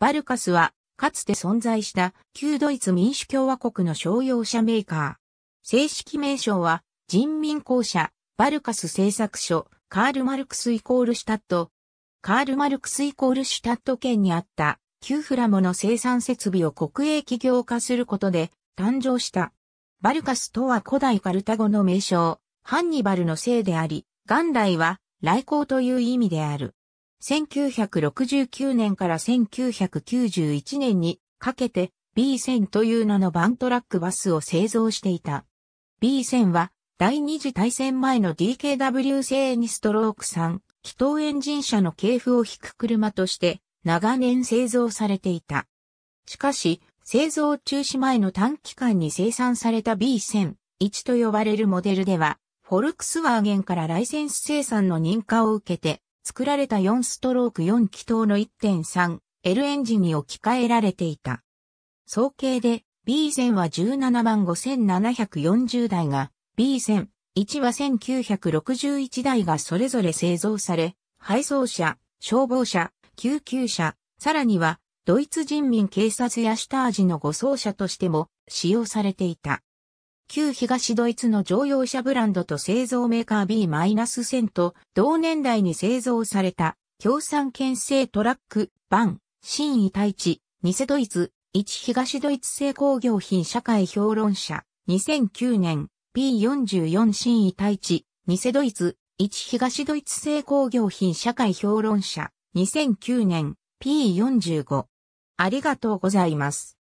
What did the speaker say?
バルカスは、かつて存在した旧ドイツ民主共和国の商用車メーカー。正式名称は、人民公社、バルカス製作所、カール・マルクスイコールシュタット。カール・マルクスイコールシュタット県にあった旧フラモの生産設備を国営企業化することで誕生した。バルカスとは古代カルタゴの名称、ハンニバルのせいであり、元来は来航という意味である。1969年から1991年にかけて B1000 という名のバントラックバスを製造していた。B1000 は第二次大戦前の DKW 製にストローク3、気筒エンジン車の系譜を引く車として長年製造されていた。しかし、製造中止前の短期間に生産された B1001 と呼ばれるモデルでは、フォルクスワーゲンからライセンス生産の認可を受けて、作られた4ストローク4気筒の 1.3L エンジンに置き換えられていた。総計で B 線は17万5740台が、B 線1は1961台がそれぞれ製造され、配送車、消防車、救急車、さらには、ドイツ人民警察や下味の護送車としても使用されていた。旧東ドイツの乗用車ブランドと製造メーカー B-1000 と同年代に製造された共産圏製トラック、バン、新位対地、偽ドイツ、一東ドイツ製工業品社会評論者、2009年、P44 新位対地、偽ドイツ、一東ドイツ製工業品社会評論者、2009年、P45。ありがとうございます。